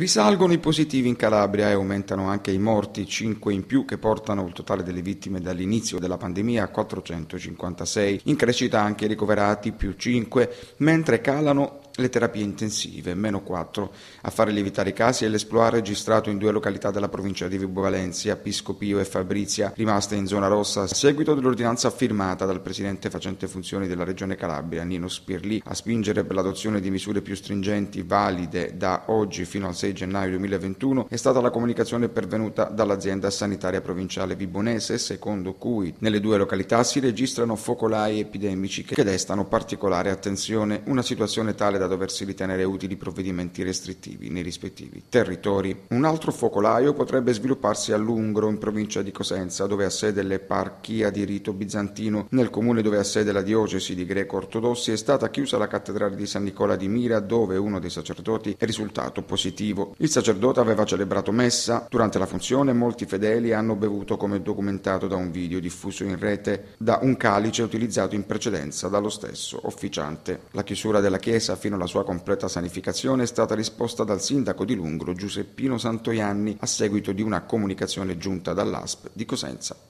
Risalgono i positivi in Calabria e aumentano anche i morti, 5 in più che portano il totale delle vittime dall'inizio della pandemia a 456. In crescita anche i ricoverati, più 5, mentre calano le terapie intensive, meno 4. A fare lievitare i casi è l'esploare registrato in due località della provincia di Vibo Valencia, Piscopio e Fabrizia, rimaste in zona rossa a seguito dell'ordinanza firmata dal presidente facente funzioni della regione Calabria, Nino Spirli, a spingere per l'adozione di misure più stringenti valide da oggi fino al 6 gennaio 2021 è stata la comunicazione pervenuta dall'azienda sanitaria provinciale vibonese, secondo cui nelle due località si registrano focolai epidemici che destano particolare attenzione, una situazione tale da doversi ritenere utili provvedimenti restrittivi nei rispettivi territori. Un altro focolaio potrebbe svilupparsi a Lungro, in provincia di Cosenza, dove ha sede l'eparchia di rito bizantino. Nel comune dove ha sede la diocesi di greco ortodossi è stata chiusa la cattedrale di San Nicola di Mira, dove uno dei sacerdoti è risultato positivo. Il sacerdote aveva celebrato messa. Durante la funzione molti fedeli hanno bevuto come documentato da un video diffuso in rete da un calice utilizzato in precedenza dallo stesso officiante. La chiusura della chiesa fino fino alla sua completa sanificazione è stata risposta dal sindaco di Lungro Giuseppino Santoianni a seguito di una comunicazione giunta dall'ASP di Cosenza.